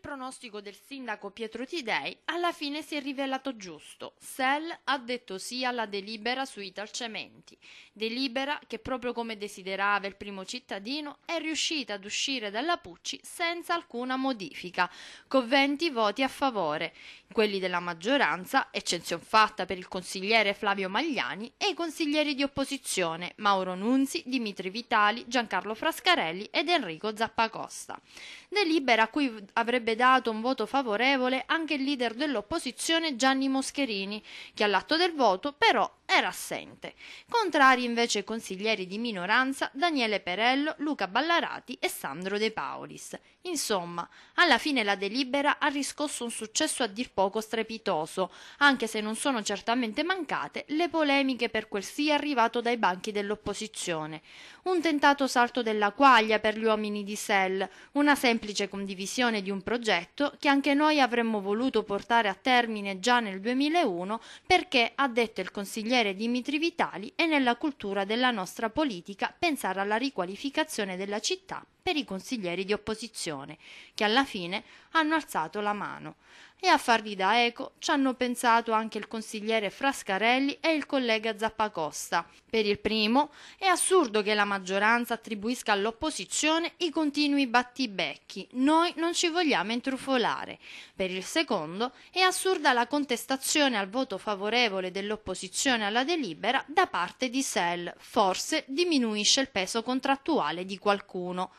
Il pronostico del sindaco Pietro Tidei alla fine si è rivelato giusto. Sell ha detto sì alla delibera sui talcementi, delibera che proprio come desiderava il primo cittadino è riuscita ad uscire dalla Pucci senza alcuna modifica, con 20 voti a favore, quelli della maggioranza, eccezion fatta per il consigliere Flavio Magliani e i consiglieri di opposizione Mauro Nunzi, Dimitri Vitali, Giancarlo Frascarelli ed Enrico Zappacosta. Delibera a cui avrebbe avrebbe dato un voto favorevole anche il leader dell'opposizione Gianni Moscherini, che all'atto del voto però era assente. Contrari invece i consiglieri di minoranza Daniele Perello, Luca Ballarati e Sandro De Paolis. Insomma, alla fine la delibera ha riscosso un successo a dir poco strepitoso, anche se non sono certamente mancate le polemiche per quel sì arrivato dai banchi dell'opposizione. Un tentato salto della quaglia per gli uomini di Sell, una semplice condivisione di un progetto che anche noi avremmo voluto portare a termine già nel 2001 perché, ha detto il consigliere Dimitri Vitali, è nella cultura della nostra politica pensare alla riqualificazione della città per i consiglieri di opposizione, che alla fine hanno alzato la mano e a fargli da eco ci hanno pensato anche il consigliere Frascarelli e il collega Zappacosta. Per il primo è assurdo che la maggioranza attribuisca all'opposizione i continui battibecchi, noi non ci vogliamo intrufolare. Per il secondo è assurda la contestazione al voto favorevole dell'opposizione alla delibera da parte di Sell, forse diminuisce il peso contrattuale di qualcuno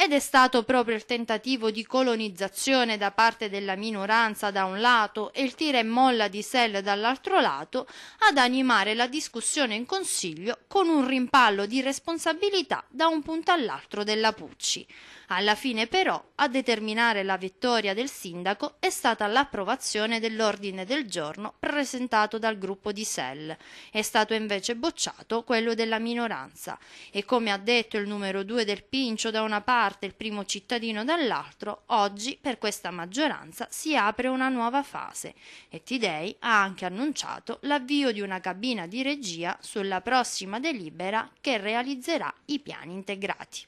ed è stato proprio il tentativo di colonizzazione da parte della minoranza da un lato e il tira e molla di Sell dall'altro lato ad animare la discussione in Consiglio con un rimpallo di responsabilità da un punto all'altro della Pucci. Alla fine però a determinare la vittoria del sindaco è stata l'approvazione dell'ordine del giorno presentato dal gruppo di SEL. È stato invece bocciato quello della minoranza e come ha detto il numero due del Pincio da una parte e il primo cittadino dall'altro, oggi per questa maggioranza si apre una nuova fase e Tidei ha anche annunciato l'avvio di una cabina di regia sulla prossima delibera che realizzerà i piani integrati.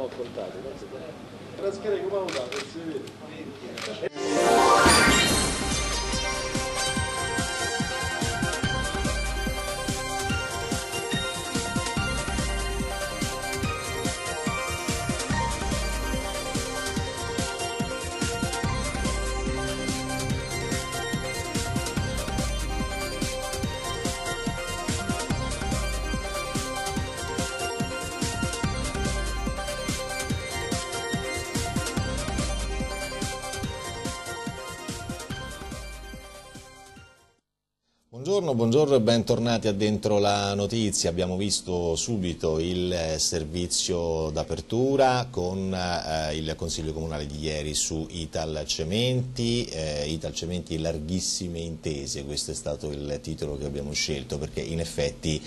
No, contate. Trascarico, ma lo date, si vede. Buongiorno, buongiorno e bentornati a Dentro la Notizia. Abbiamo visto subito il eh, servizio d'apertura con eh, il Consiglio Comunale di ieri su Ital Cementi, eh, Ital Cementi larghissime intese, questo è stato il titolo che abbiamo scelto perché in effetti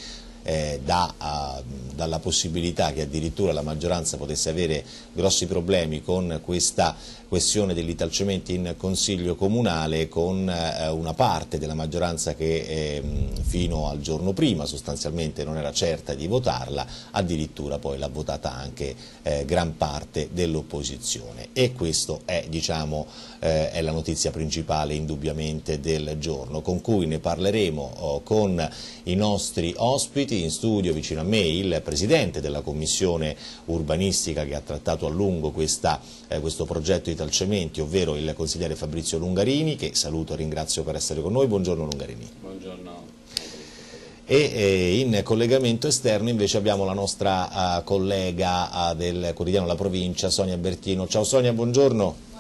eh, da, a, eh, dalla possibilità che addirittura la maggioranza potesse avere grossi problemi con questa questione dell'Italcementi in Consiglio Comunale con eh, una parte della maggioranza che eh, fino al giorno prima sostanzialmente non era certa di votarla, addirittura poi l'ha votata anche eh, gran parte dell'opposizione e questa è, diciamo, eh, è, la notizia principale indubbiamente del giorno con cui ne parleremo oh, con i nostri ospiti in studio vicino a me il Presidente della Commissione Urbanistica che ha trattato a lungo questa eh, questo progetto di Talcementi, ovvero il consigliere Fabrizio Lungarini, che saluto e ringrazio per essere con noi. Buongiorno Lungarini. Buongiorno e eh, in collegamento esterno invece abbiamo la nostra eh, collega eh, del quotidiano La Provincia, Sonia Bertino. Ciao Sonia, buongiorno.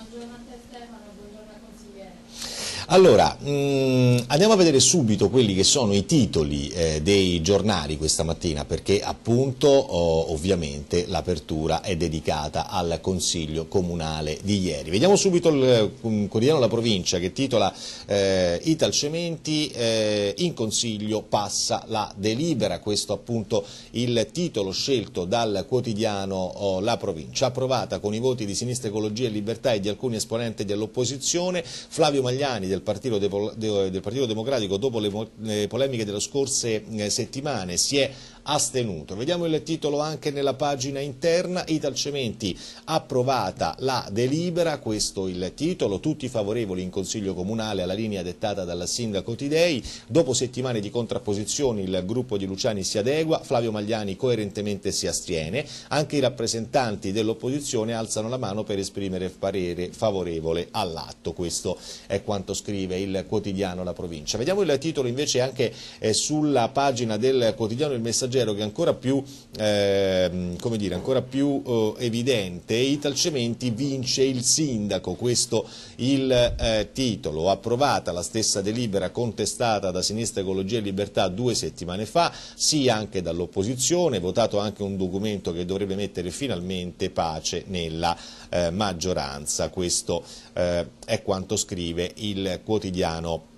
Allora, mh, mm, andiamo a vedere subito quelli che sono i titoli eh, dei giornali questa mattina, perché appunto oh, ovviamente l'apertura è dedicata al Consiglio Comunale di ieri. Vediamo subito il mm, quotidiano La Provincia che titola eh, Italcementi, eh, in Consiglio passa la delibera, questo appunto il titolo scelto dal quotidiano oh, La Provincia, approvata con i voti di Sinistra Ecologia e Libertà e di alcuni esponenti dell'opposizione, Flavio Magliani del Partito, del Partito Democratico dopo le polemiche delle scorse eh, settimane si è astenuto. Vediamo il titolo anche nella pagina interna, Italcementi approvata la delibera, questo il titolo, tutti favorevoli in Consiglio Comunale alla linea dettata dalla Sindaco Tidei, dopo settimane di contrapposizioni il gruppo di Luciani si adegua, Flavio Magliani coerentemente si astiene, anche i rappresentanti dell'opposizione alzano la mano per esprimere parere favorevole all'atto, questo è quanto scrive il quotidiano La Provincia. Vediamo il titolo invece anche eh, sulla pagina del quotidiano Il Messaggio Calogero che è ancora più, eh, dire, ancora più eh, evidente, Italcementi vince il sindaco, questo il eh, titolo, approvata la stessa delibera contestata da Sinistra Ecologia e Libertà due settimane fa, sì anche dall'opposizione, votato anche un documento che dovrebbe mettere finalmente pace nella eh, maggioranza, questo eh, è quanto scrive il quotidiano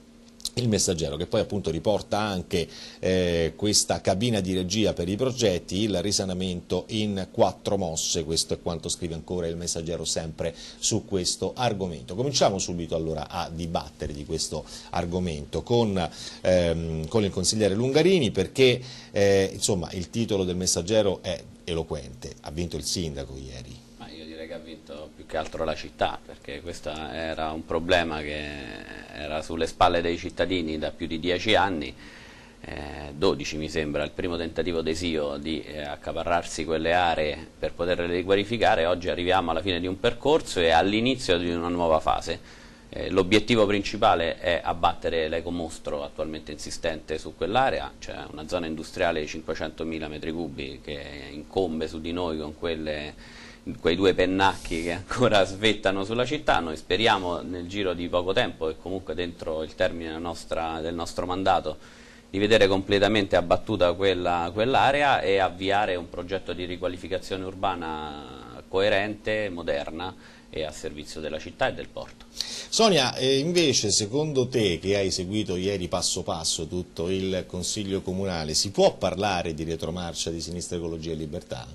il messaggero che poi appunto riporta anche eh, questa cabina di regia per i progetti, il risanamento in quattro mosse, questo è quanto scrive ancora il messaggero sempre su questo argomento. Cominciamo subito allora a dibattere di questo argomento con, ehm, con il consigliere Lungarini perché eh, insomma, il titolo del messaggero è eloquente, ha vinto il sindaco ieri più che altro la città, perché questo era un problema che era sulle spalle dei cittadini da più di dieci anni, eh, 12 mi sembra, il primo tentativo desio di eh, accaparrarsi quelle aree per poterle riqualificare, oggi arriviamo alla fine di un percorso e all'inizio di una nuova fase. Eh, l'obiettivo principale è abbattere l'ecomostro attualmente insistente su quell'area, cioè una zona industriale di 500.000 metri cubi che incombe su di noi con quelle quei due pennacchi che ancora svettano sulla città, noi speriamo nel giro di poco tempo e comunque dentro il termine nostra, del nostro mandato di vedere completamente abbattuta quell'area quell e avviare un progetto di riqualificazione urbana coerente, moderna e a servizio della città e del porto. Sonia, invece secondo te che hai seguito ieri passo passo tutto il Consiglio Comunale, si può parlare di retromarcia di Sinistra Ecologia e Libertà?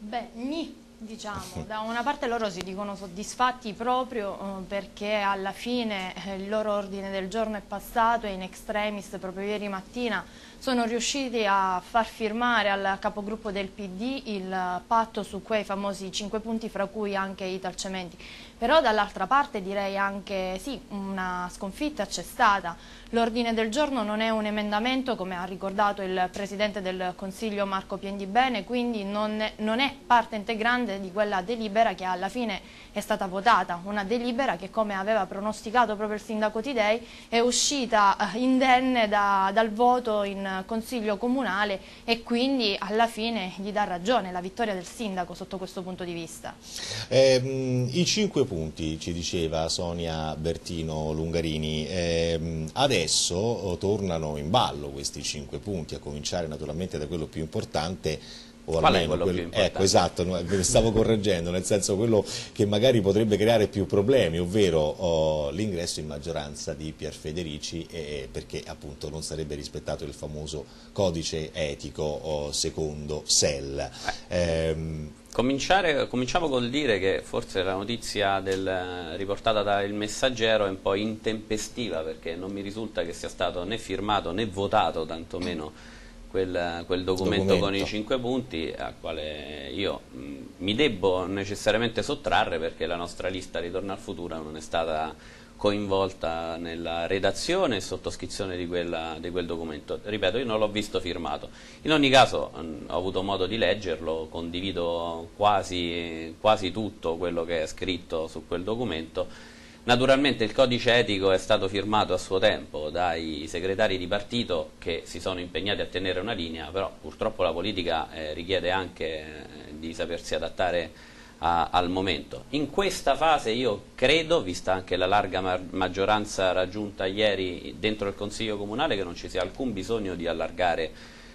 Beh, nì. Diciamo, da una parte loro si dicono soddisfatti proprio eh, perché alla fine eh, il loro ordine del giorno è passato e in extremis proprio ieri mattina sono riusciti a far firmare al capogruppo del PD il patto su quei famosi cinque punti fra cui anche i talcementi. Però dall'altra parte direi anche sì, una sconfitta c'è stata L'ordine del giorno non è un emendamento, come ha ricordato il Presidente del Consiglio Marco Piendibene, quindi non è, non è parte integrante di quella delibera che alla fine è stata votata, una delibera che come aveva pronosticato proprio il Sindaco Tidei è uscita eh, indenne da, dal voto in Consiglio Comunale e quindi alla fine gli dà ragione la vittoria del Sindaco sotto questo punto di vista. Eh, I cinque punti, ci diceva Sonia Bertino Lungarini, eh, adesso adesso oh, tornano in ballo questi cinque punti, a cominciare naturalmente da quello più importante o Qual almeno quello, più ecco esatto, stavo correggendo, nel senso quello che magari potrebbe creare più problemi, ovvero oh, l'ingresso in maggioranza di Pier Federici eh, perché appunto non sarebbe rispettato il famoso codice etico oh, secondo SEL. Eh. Ehm, cominciare, cominciamo col dire che forse la notizia del, riportata dal messaggero è un po' intempestiva perché non mi risulta che sia stato né firmato né votato tantomeno quel, quel documento, documento, con i cinque punti al quale io mh, mm, mi debbo necessariamente sottrarre perché la nostra lista Ritorno al futuro non è stata coinvolta nella redazione e sottoscrizione di, quella, di, quel documento. Ripeto, io non l'ho visto firmato. In ogni caso mh, mm, ho avuto modo di leggerlo, condivido quasi, quasi tutto quello che è scritto su quel documento Naturalmente il codice etico è stato firmato a suo tempo dai segretari di partito che si sono impegnati a tenere una linea, però purtroppo la politica eh, richiede anche eh, di sapersi adattare a, al momento. In questa fase io credo, vista anche la larga maggioranza raggiunta ieri dentro il Consiglio Comunale, che non ci sia alcun bisogno di allargare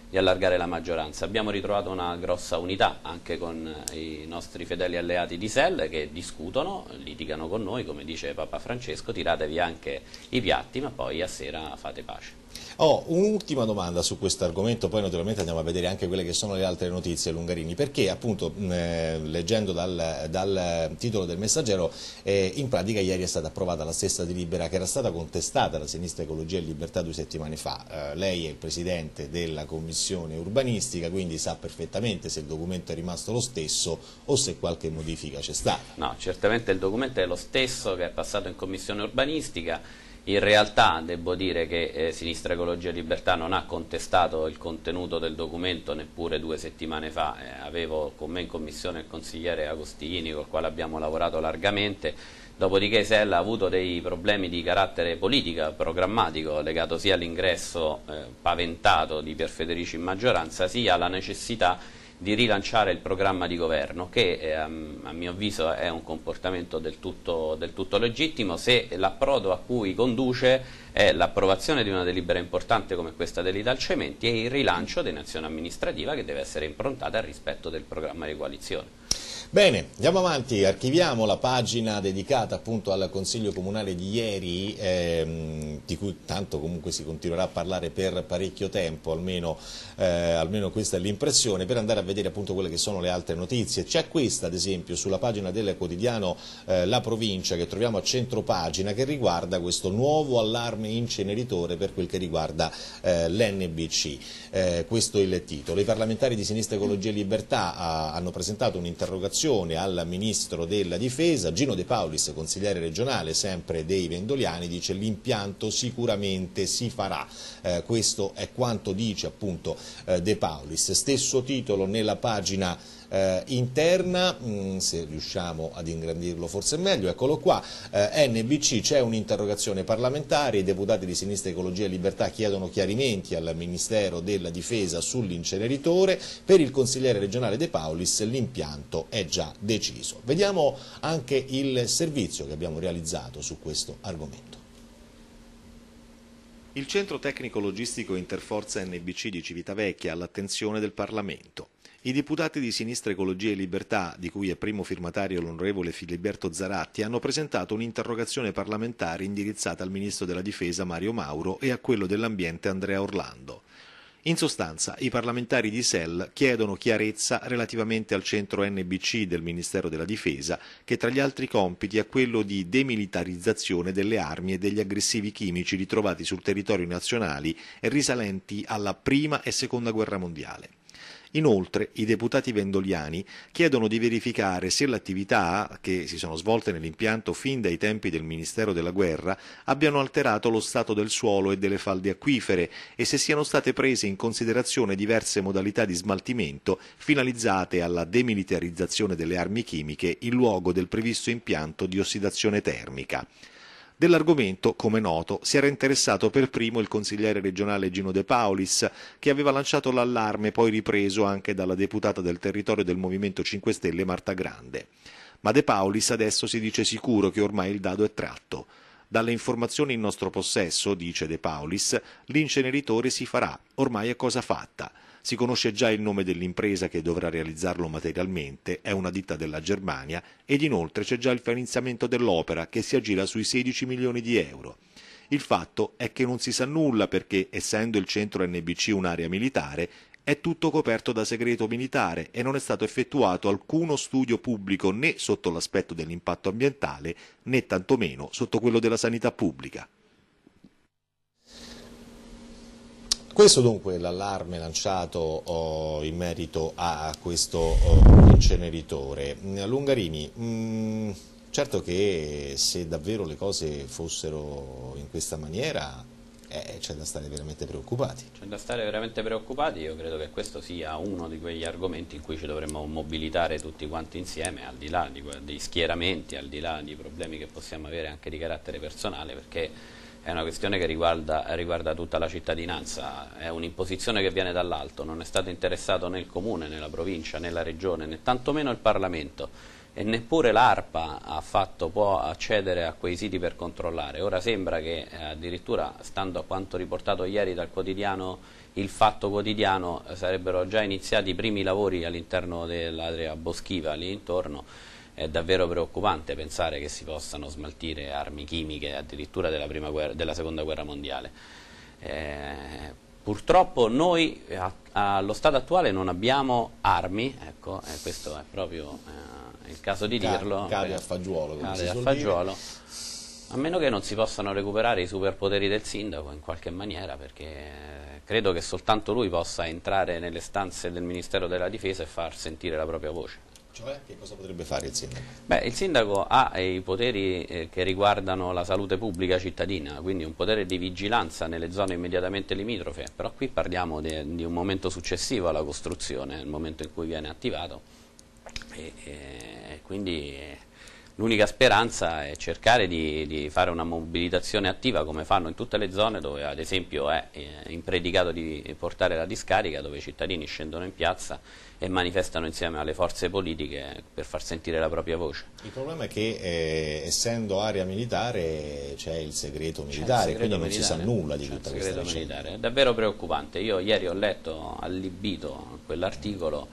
di allargare la maggioranza. Abbiamo ritrovato una grossa unità anche con eh, i nostri fedeli alleati di SEL che discutono, litigano con noi, come dice Papa Francesco, tiratevi anche i piatti ma poi a sera fate pace. Oh, un'ultima domanda su questo argomento, poi naturalmente andiamo a vedere anche quelle che sono le altre notizie Lungarini, perché appunto eh, leggendo dal, dal, titolo del messaggero, eh, in pratica ieri è stata approvata la stessa delibera che era stata contestata da Sinistra Ecologia e Libertà due settimane fa. Eh, lei è il Presidente della Commissione Urbanistica, quindi sa perfettamente se il documento è rimasto lo stesso o se qualche modifica c'è stata. No, certamente il documento è lo stesso che è passato in Commissione Urbanistica in realtà devo dire che eh, Sinistra Ecologia e Libertà non ha contestato il contenuto del documento neppure due settimane fa, eh, avevo con me in commissione il consigliere Agostini col quale abbiamo lavorato largamente, dopodiché Sella ha avuto dei problemi di carattere politico, programmatico, legato sia all'ingresso eh, paventato di Pier Federici in maggioranza, sia alla necessità di rilanciare il programma di governo, che ehm, a mio avviso è un comportamento del tutto, del tutto legittimo se l'approdo a cui conduce è l'approvazione di una delibera importante come questa dell'Ital Cementi e il rilancio dell'azione amministrativa che deve essere improntata al rispetto del programma di coalizione. Bene, andiamo avanti, archiviamo la pagina dedicata appunto al Consiglio Comunale di ieri, ehm, di cui tanto comunque si continuerà a parlare per parecchio tempo, almeno, eh, almeno questa è l'impressione, per andare a vedere appunto quelle che sono le altre notizie. C'è questa ad esempio sulla pagina del quotidiano eh, La Provincia che troviamo a centro pagina che riguarda questo nuovo allarme inceneritore per quel che riguarda eh, l'NBC eh, questo è il titolo. I parlamentari di Sinistra Ecologia e Libertà ha, ah, hanno presentato un'interrogazione al Ministro della Difesa, Gino De Paulis, consigliere regionale sempre dei Vendoliani, dice l'impianto sicuramente si farà, eh, questo è quanto dice appunto eh, De Paulis. Stesso titolo nella pagina eh, interna, mh, mm, se riusciamo ad ingrandirlo forse meglio, eccolo qua, eh, NBC c'è un'interrogazione parlamentare, i deputati di Sinistra Ecologia e Libertà chiedono chiarimenti al Ministero della Difesa sull'inceneritore, per il consigliere regionale De Paulis l'impianto è già deciso. Vediamo anche il servizio che abbiamo realizzato su questo argomento. Il centro tecnico logistico Interforza NBC di Civitavecchia all'attenzione del Parlamento. I deputati di Sinistra Ecologia e Libertà, di cui è primo firmatario l'onorevole Filiberto Zaratti, hanno presentato un'interrogazione parlamentare indirizzata al ministro della Difesa Mario Mauro e a quello dell'Ambiente Andrea Orlando. In sostanza, i parlamentari di SEL chiedono chiarezza relativamente al centro NBC del Ministero della Difesa, che tra gli altri compiti ha quello di demilitarizzazione delle armi e degli aggressivi chimici ritrovati sul territorio nazionale e risalenti alla prima e seconda guerra mondiale. Inoltre i deputati vendoliani chiedono di verificare se l'attività, che si sono svolte nell'impianto fin dai tempi del Ministero della Guerra, abbiano alterato lo stato del suolo e delle falde acquifere e se siano state prese in considerazione diverse modalità di smaltimento finalizzate alla demilitarizzazione delle armi chimiche in luogo del previsto impianto di ossidazione termica. Dell'argomento, come noto, si era interessato per primo il consigliere regionale Gino De Paulis, che aveva lanciato l'allarme poi ripreso anche dalla deputata del territorio del Movimento 5 Stelle Marta Grande. Ma De Paulis adesso si dice sicuro che ormai il dado è tratto. Dalle informazioni in nostro possesso, dice De Paulis, l'inceneritore si farà, ormai è cosa fatta. Si conosce già il nome dell'impresa che dovrà realizzarlo materialmente, è una ditta della Germania ed inoltre c'è già il finanziamento dell'opera che si aggira sui 16 milioni di euro. Il fatto è che non si sa nulla perché, essendo il centro NBC un'area militare, è tutto coperto da segreto militare e non è stato effettuato alcuno studio pubblico né sotto l'aspetto dell'impatto ambientale né tantomeno sotto quello della sanità pubblica. Questo dunque è l'allarme lanciato oh, in merito a questo oh, inceneritore. Mm, Lungarini, mh, mm, certo che se davvero le cose fossero in questa maniera eh, c'è da stare veramente preoccupati. C'è da stare veramente preoccupati, io credo che questo sia uno di quegli argomenti in cui ci dovremmo mobilitare tutti quanti insieme, al di là di, di schieramenti, al di là di problemi che possiamo avere anche di carattere personale, perché è una questione che riguarda, riguarda tutta la cittadinanza, è un'imposizione che viene dall'alto, non è stato interessato né il Comune, né la Provincia, né la Regione, né tantomeno il Parlamento e neppure l'ARPA può accedere a quei siti per controllare. Ora sembra che eh, addirittura, stando a quanto riportato ieri dal quotidiano Il Fatto Quotidiano, eh, sarebbero già iniziati i primi lavori all'interno dell'area boschiva, lì intorno, è davvero preoccupante pensare che si possano smaltire armi chimiche addirittura della, guerra, della seconda guerra mondiale. Eh, purtroppo noi a, allo stato attuale non abbiamo armi, ecco, eh, questo è proprio eh, il caso di dirlo. Cade a fagiolo. Cade a fagiolo. A meno che non si possano recuperare i superpoteri del sindaco in qualche maniera, perché eh, credo che soltanto lui possa entrare nelle stanze del Ministero della Difesa e far sentire la propria voce. Cioè, che cosa potrebbe fare il sindaco? Beh, il sindaco ha eh, i poteri eh, che riguardano la salute pubblica cittadina, quindi un potere di vigilanza nelle zone immediatamente limitrofe, però qui parliamo di, di un momento successivo alla costruzione, il momento in cui viene attivato, e, eh, e quindi l'unica speranza è cercare di, di, fare una mobilitazione attiva come fanno in tutte le zone dove ad esempio è impredicato di portare la discarica, dove i cittadini scendono in piazza e manifestano insieme alle forze politiche per far sentire la propria voce. Il problema è che eh, essendo area militare c'è il segreto militare, il segreto quindi militare, non si sa nulla di tutta questa vicenda. È davvero preoccupante. Io ieri ho letto allibito quell'articolo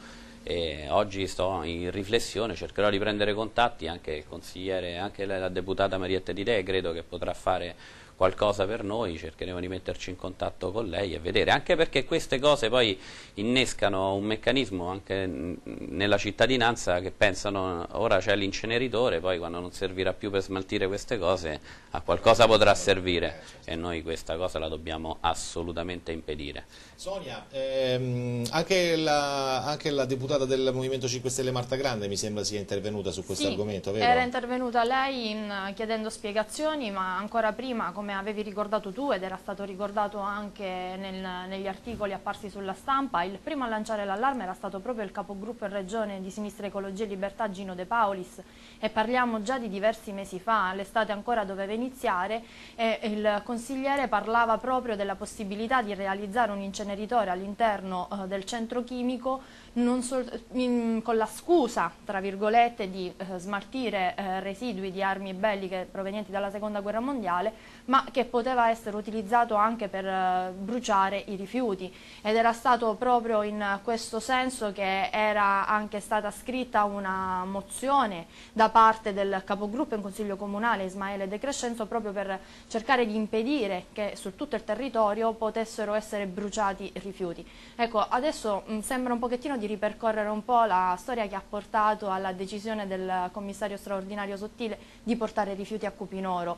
e oggi sto in riflessione, cercherò di prendere contatti anche il consigliere, anche la deputata Marietta Di Re credo che potrà fare qualcosa per noi, cercheremo di metterci in contatto con lei e vedere, anche perché queste cose poi innescano un meccanismo anche nella cittadinanza che pensano ora c'è l'inceneritore, poi quando non servirà più per smaltire queste cose a qualcosa potrà servire e noi questa cosa la dobbiamo assolutamente impedire. Sonia, ehm, anche, la, anche, la, deputata del Movimento 5 Stelle Marta Grande mi sembra sia intervenuta su questo sì, argomento, vero? era intervenuta lei in, chiedendo spiegazioni, ma ancora prima, come avevi ricordato tu ed era stato ricordato anche nel, negli articoli apparsi sulla stampa, il primo a lanciare l'allarme era stato proprio il capogruppo in regione di Sinistra Ecologia e Libertà Gino De Paulis e parliamo già di diversi mesi fa, l'estate ancora doveva iniziare e il consigliere parlava proprio della possibilità di realizzare un incendio inceneritore all'interno eh, del centro chimico in, con la scusa, tra virgolette, di eh, smaltire eh, residui di armi belliche provenienti dalla seconda guerra mondiale, ma che poteva essere utilizzato anche per eh, bruciare i rifiuti. Ed era stato proprio in questo senso che era anche stata scritta una mozione da parte del capogruppo in Consiglio Comunale Ismaele De Crescenzo proprio per cercare di impedire che su tutto il territorio potessero essere bruciati trattati rifiuti. Ecco, adesso mh, mm, sembra un pochettino di ripercorrere un po' la storia che ha portato alla decisione del commissario straordinario Sottile di portare rifiuti a Cupinoro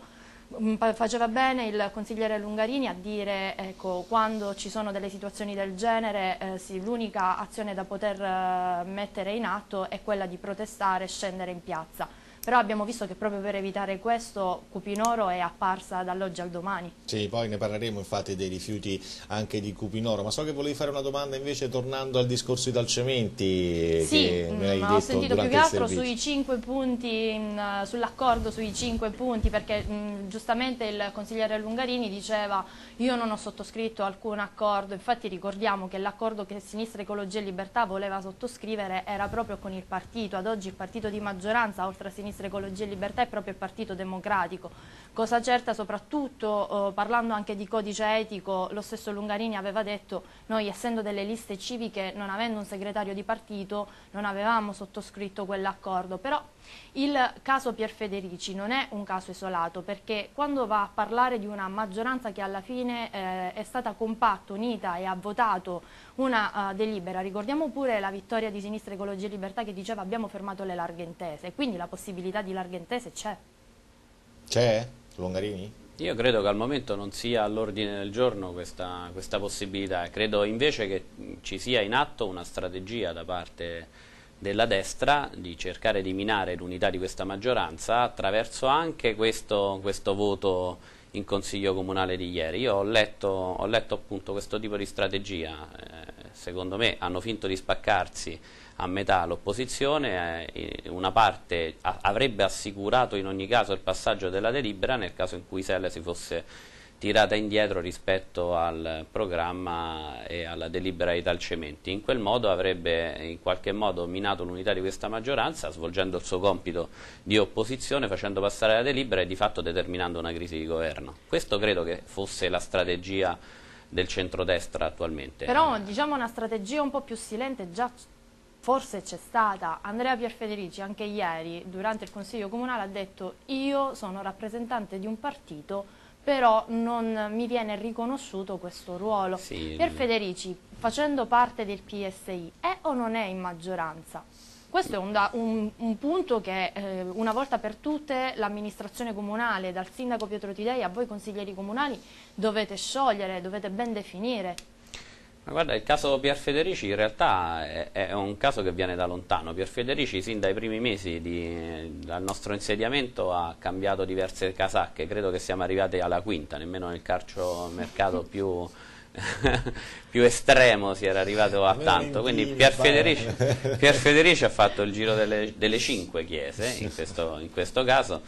mm, faceva bene il consigliere Lungarini a dire ecco, quando ci sono delle situazioni del genere eh, sì, l'unica azione da poter eh, mettere in atto è quella di protestare e scendere in piazza però abbiamo visto che proprio per evitare questo Cupinoro è apparsa dall'oggi al domani. Sì, poi ne parleremo infatti dei rifiuti anche di Cupinoro, ma so che volevi fare una domanda invece tornando al discorso di Dalcementi. Eh, sì, che mh, hai mm, ho sentito più che altro sui cinque punti, eh, sull'accordo sui cinque punti, perché mm, giustamente il consigliere Lungarini diceva io non ho sottoscritto alcun accordo, infatti ricordiamo che l'accordo che Sinistra Ecologia e Libertà voleva sottoscrivere era proprio con il partito, ad oggi il partito di maggioranza oltre a Sinistra sinistra, Ecologia e Libertà è proprio il Partito Democratico. Cosa certa soprattutto eh, parlando anche di codice etico, lo stesso Lungarini aveva detto noi essendo delle liste civiche, non avendo un segretario di partito, non avevamo sottoscritto quell'accordo. Però il caso Pier Federici non è un caso isolato perché quando va a parlare di una maggioranza che alla fine eh, è stata compatta, unita e ha votato una uh, delibera, ricordiamo pure la vittoria di Sinistra Ecologia e Libertà che diceva abbiamo fermato le larghe intese, quindi la possibilità possibilità di larga intesa c'è. C'è? Longarini? Io credo che al momento non sia all'ordine del giorno questa, questa, possibilità, credo invece che ci sia in atto una strategia da parte della destra di cercare di minare l'unità di questa maggioranza attraverso anche questo, questo, voto in Consiglio Comunale di ieri. Io ho letto, ho letto appunto questo tipo di strategia, eh, secondo me hanno finto di spaccarsi a metà l'opposizione, eh, una parte avrebbe assicurato in ogni caso il passaggio della delibera nel caso in cui Sella si fosse tirata indietro rispetto al programma e alla delibera di Talcementi. In quel modo avrebbe in qualche modo minato l'unità di questa maggioranza, svolgendo il suo compito di opposizione, facendo passare la delibera e di fatto determinando una crisi di governo. Questo credo che fosse la strategia del centrodestra attualmente. Però diciamo una strategia un po' più silente già forse c'è stata. Andrea Pierfederici anche ieri durante il Consiglio Comunale ha detto io sono rappresentante di un partito però non mi viene riconosciuto questo ruolo. Sì, Federici, facendo parte del PSI, è o non è in maggioranza? Questo è un, da, un, un punto che eh, una volta per tutte l'amministrazione comunale, dal sindaco Pietro Tidei a voi consiglieri comunali, dovete sciogliere, dovete ben definire. Ma guarda, il caso Pier Federici in realtà è, è, un caso che viene da lontano. Pier Federici sin dai primi mesi di, dal nostro insediamento ha cambiato diverse casacche, credo che siamo arrivati alla quinta, nemmeno nel calcio mercato più, più estremo si era arrivato a tanto. Quindi Pier Federici, Pier Federici ha fatto il giro delle, delle cinque chiese, in questo, in questo caso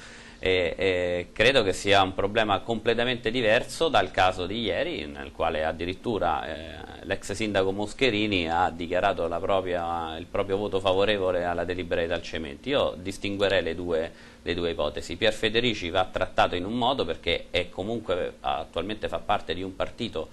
e, e credo che sia un problema completamente diverso dal caso di ieri nel quale addirittura eh, l'ex sindaco Moscherini ha dichiarato propria, il proprio voto favorevole alla delibera di Talcementi io distinguerei le due, le due, ipotesi Pier Federici va trattato in un modo perché comunque attualmente fa parte di un partito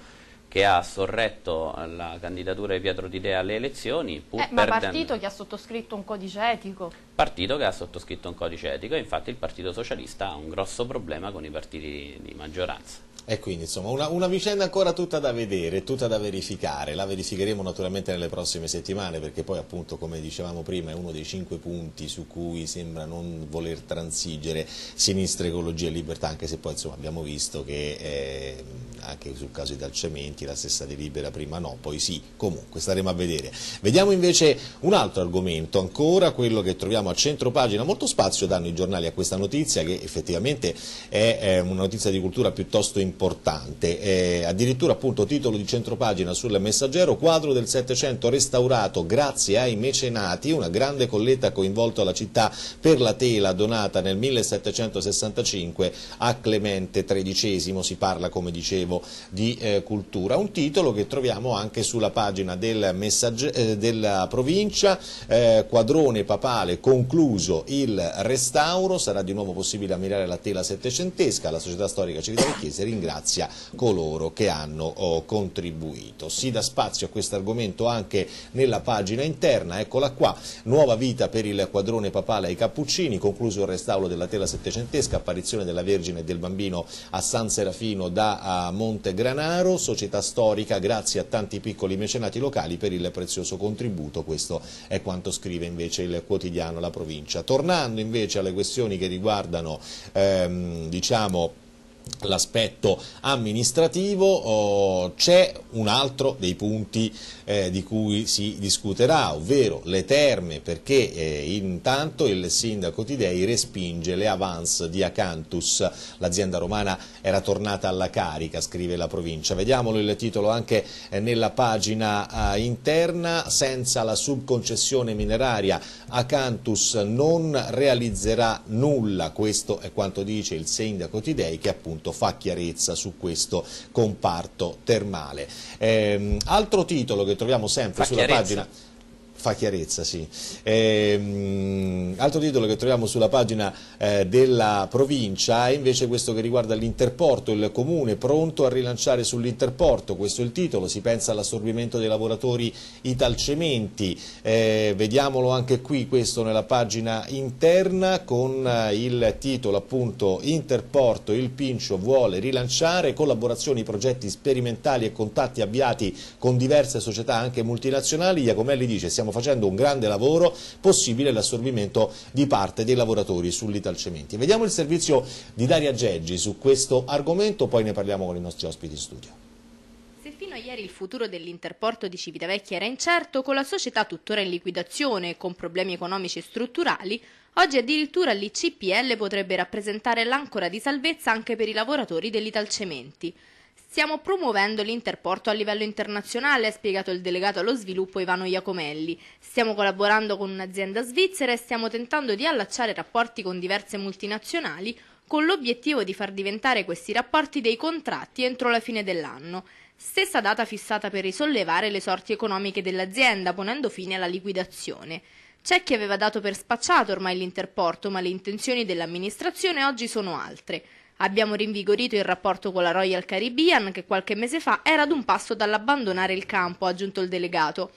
che ha sorretto la candidatura di Pietro Didea alle elezioni. Pur eh, ma partito che ha sottoscritto un codice etico. Partito che ha sottoscritto un codice etico, infatti il Partito Socialista ha un grosso problema con i partiti di maggioranza. E quindi insomma una, una, vicenda ancora tutta da vedere, tutta da verificare, la verificheremo naturalmente nelle prossime settimane perché poi appunto come dicevamo prima è uno dei cinque punti su cui sembra non voler transigere sinistra, ecologia e libertà anche se poi insomma abbiamo visto che eh, anche sul caso di Dalcementi la stessa delibera prima no, poi sì, comunque staremo a vedere. Vediamo invece un altro argomento ancora, quello che troviamo a centro pagina, molto spazio danno i giornali a questa notizia che effettivamente è eh, una notizia di cultura piuttosto importante importante, eh, addirittura appunto titolo di centropagina sul messaggero, quadro del 700 restaurato grazie ai mecenati, una grande colletta coinvolta alla città per la tela donata nel 1765 a Clemente XIII, si parla come dicevo di eh, cultura, un titolo che troviamo anche sulla pagina del eh, della provincia, eh, quadrone papale concluso il restauro, sarà di nuovo possibile ammirare la tela settecentesca, la società storica Civita Chiese ringrazia ringrazia coloro che hanno oh, contribuito. Si dà spazio a questo argomento anche nella pagina interna, eccola qua, nuova vita per il quadrone papale ai Cappuccini, concluso il restauro della tela settecentesca, apparizione della Vergine e del Bambino a San Serafino da Monte Granaro, società storica, grazie a tanti piccoli mecenati locali per il prezioso contributo, questo è quanto scrive invece il quotidiano La Provincia. Tornando invece alle questioni che riguardano ehm, diciamo, l'aspetto amministrativo, oh, c'è un altro dei punti eh, di cui si discuterà, ovvero le terme, perché eh, intanto il sindaco Tidei respinge le avance di Acantus. L'azienda romana era tornata alla carica, scrive la provincia. Vediamolo il titolo anche eh, nella pagina eh, interna, senza la subconcessione mineraria Acantus non realizzerà nulla, questo è quanto dice il sindaco Tidei che appunto fa chiarezza su questo comparto termale. Ehm, altro titolo che che troviamo sempre Ma sulla chiarezza. pagina fa chiarezza, sì. Ehm, altro titolo che troviamo sulla pagina eh, della provincia è invece questo che riguarda l'interporto, il comune pronto a rilanciare sull'interporto, questo è il titolo, si pensa all'assorbimento dei lavoratori Italcementi, eh, vediamolo anche qui questo nella pagina interna con eh, il titolo appunto Interporto, il Pincio vuole rilanciare, collaborazioni, progetti sperimentali e contatti avviati con diverse società anche multinazionali, Iacomelli dice siamo facendo un grande lavoro, possibile l'assorbimento di parte dei lavoratori sull'Italcementi. Vediamo il servizio di Daria Geggi su questo argomento, poi ne parliamo con i nostri ospiti in studio. Se fino a ieri il futuro dell'interporto di Civitavecchia era incerto, con la società tuttora in liquidazione e con problemi economici e strutturali, oggi addirittura l'ICPL potrebbe rappresentare l'ancora di salvezza anche per i lavoratori dell'Italcementi. Stiamo promuovendo l'interporto a livello internazionale, ha spiegato il delegato allo sviluppo Ivano Iacomelli. Stiamo collaborando con un'azienda svizzera e stiamo tentando di allacciare rapporti con diverse multinazionali con l'obiettivo di far diventare questi rapporti dei contratti entro la fine dell'anno. Stessa data fissata per risollevare le sorti economiche dell'azienda, ponendo fine alla liquidazione. C'è chi aveva dato per spacciato ormai l'interporto, ma le intenzioni dell'amministrazione oggi sono altre. Abbiamo rinvigorito il rapporto con la Royal Caribbean che qualche mese fa era ad un passo dall'abbandonare il campo, ha aggiunto il delegato.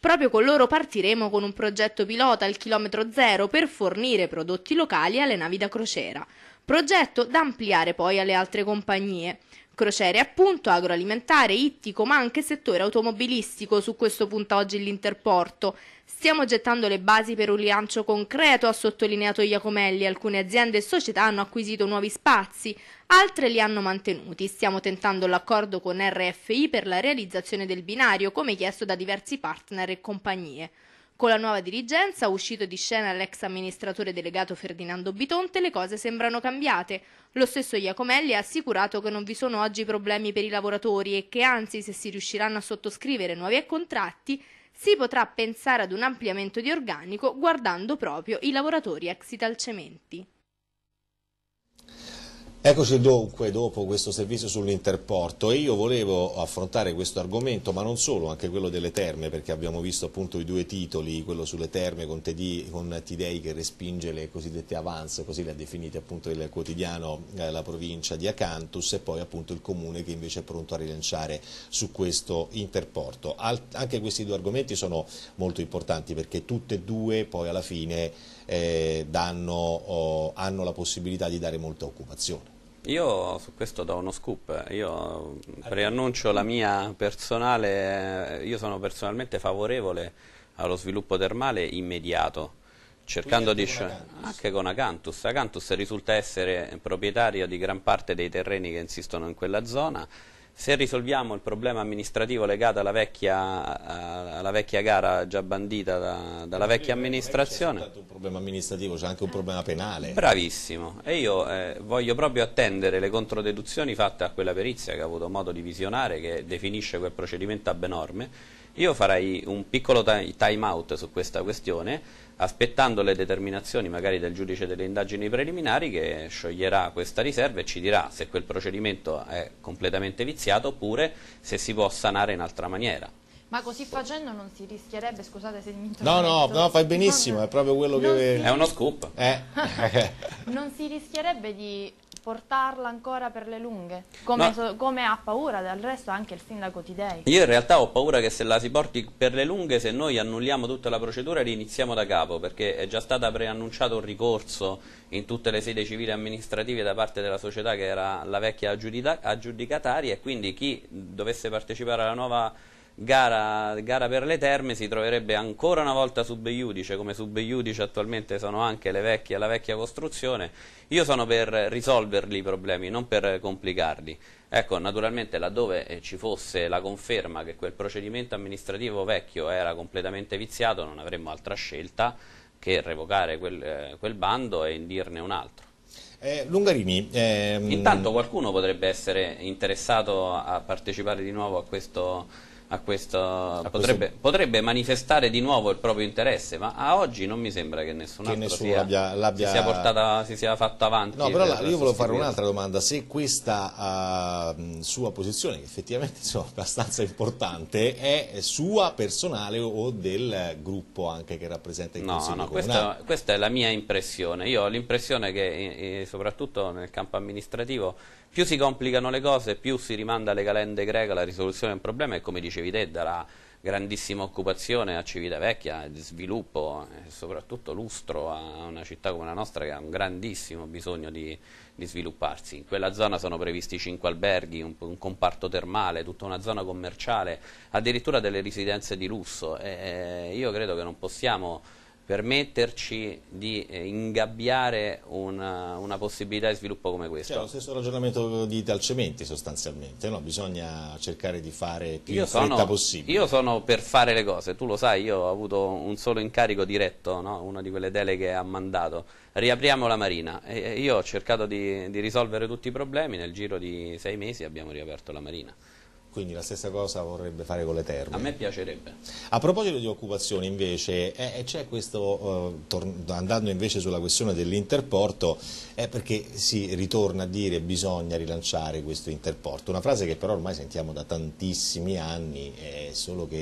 Proprio con loro partiremo con un progetto pilota al chilometro zero per fornire prodotti locali alle navi da crociera, progetto da ampliare poi alle altre compagnie crociere appunto, agroalimentare, ittico, ma anche settore automobilistico, su questo punta oggi l'Interporto. Stiamo gettando le basi per un rilancio concreto, ha sottolineato Iacomelli, alcune aziende e società hanno acquisito nuovi spazi, altre li hanno mantenuti. Stiamo tentando l'accordo con RFI per la realizzazione del binario, come chiesto da diversi partner e compagnie. Con la nuova dirigenza, uscito di scena l'ex amministratore delegato Ferdinando Bitonte, le cose sembrano cambiate. Lo stesso Iacomelli ha assicurato che non vi sono oggi problemi per i lavoratori e che anzi, se si riusciranno a sottoscrivere nuovi contratti, si potrà pensare ad un ampliamento di organico guardando proprio i lavoratori ex Italcementi. Eccoci dunque dopo questo servizio sull'interporto e io volevo affrontare questo argomento ma non solo, anche quello delle terme perché abbiamo visto appunto i due titoli, quello sulle terme con, Tedi, con Tidei che respinge le cosiddette avance, così le ha definite appunto il quotidiano eh, la provincia di Acantus e poi appunto il comune che invece è pronto a rilanciare su questo interporto. Al, anche questi due argomenti sono molto importanti perché tutte e due poi alla fine eh, danno, oh, hanno la possibilità di dare molta occupazione. Io su questo do uno scoop, io preannuncio la mia personale, io sono personalmente favorevole allo sviluppo termale immediato, cercando di scegliere anche con Acantus. Acantus risulta essere proprietario di gran parte dei terreni che insistono in quella zona se risolviamo il problema amministrativo legato alla vecchia, alla vecchia gara già bandita da, dalla vecchia amministrazione... Non è soltanto un problema amministrativo, c'è anche un problema penale. Bravissimo, e io eh, voglio proprio attendere le controdeduzioni fatte a quella perizia che ha avuto modo di visionare, che definisce quel procedimento abnorme io farei un piccolo time out su questa questione aspettando le determinazioni magari del giudice delle indagini preliminari che scioglierà questa riserva e ci dirà se quel procedimento è completamente viziato oppure se si può sanare in altra maniera. Ma così facendo non si rischierebbe, scusate se mi interrompo. No, no, no, fai benissimo, non, è proprio quello che... Si... È uno scoop. Eh. non si rischierebbe di portarla ancora per le lunghe, come, no. so, come ha paura del resto anche il sindaco Tidei. Io in realtà ho paura che se la si porti per le lunghe, se noi annulliamo tutta la procedura e riniziamo da capo, perché è già stato preannunciato un ricorso in tutte le sedi civili e amministrative da parte della società che era la vecchia aggiudicataria e quindi chi dovesse partecipare alla nuova gara, gara, per le terme si troverebbe ancora una volta sub come sub attualmente sono anche vecchie, la vecchia costruzione. Io sono per risolverli i problemi, non per complicarli. Ecco, naturalmente laddove eh, ci fosse la conferma che quel procedimento amministrativo vecchio era completamente viziato, non avremmo altra scelta che revocare quel, eh, quel bando e indirne un altro. Eh, Lungarini. Ehm... Intanto qualcuno potrebbe essere interessato a partecipare di nuovo a questo a questo, a potrebbe, questo... potrebbe, manifestare di nuovo il proprio interesse, ma a oggi non mi sembra che nessun che altro sia, si, sia portata, si sia fatto avanti. No, però la, io volevo fare un'altra domanda, se questa uh, sua posizione, che effettivamente è abbastanza importante, è sua personale o del gruppo anche che rappresenta il no, Consiglio No, questa, questa, è la mia impressione, io ho l'impressione che eh, eh, soprattutto nel campo amministrativo più si complicano le cose, più si rimanda alle calende greche la risoluzione del problema e come dicevi te dalla grandissima occupazione a Civitavecchia, sviluppo e soprattutto lustro a una città come la nostra che ha un grandissimo bisogno di, di svilupparsi. In quella zona sono previsti cinque alberghi, un, un, comparto termale, tutta una zona commerciale, addirittura delle residenze di lusso e, e io credo che non possiamo permetterci di eh, ingabbiare una, eh, una, possibilità di sviluppo come questa. C'è lo stesso ragionamento di Talcementi sostanzialmente, no? bisogna cercare di fare più io in fretta possibile. Io sono per fare le cose, tu lo sai, io ho avuto un solo incarico diretto, no? una di quelle deleghe ha mandato, riapriamo la Marina, e io ho cercato di, di risolvere tutti i problemi, nel giro di sei mesi abbiamo riaperto la Marina. Quindi la stessa cosa vorrebbe fare con le terme. A me piacerebbe. A proposito di occupazione invece, eh, eh c'è questo, eh, andando invece sulla questione dell'interporto, è perché si ritorna a dire che bisogna rilanciare questo interporto, una frase che però ormai sentiamo da tantissimi anni, eh, solo che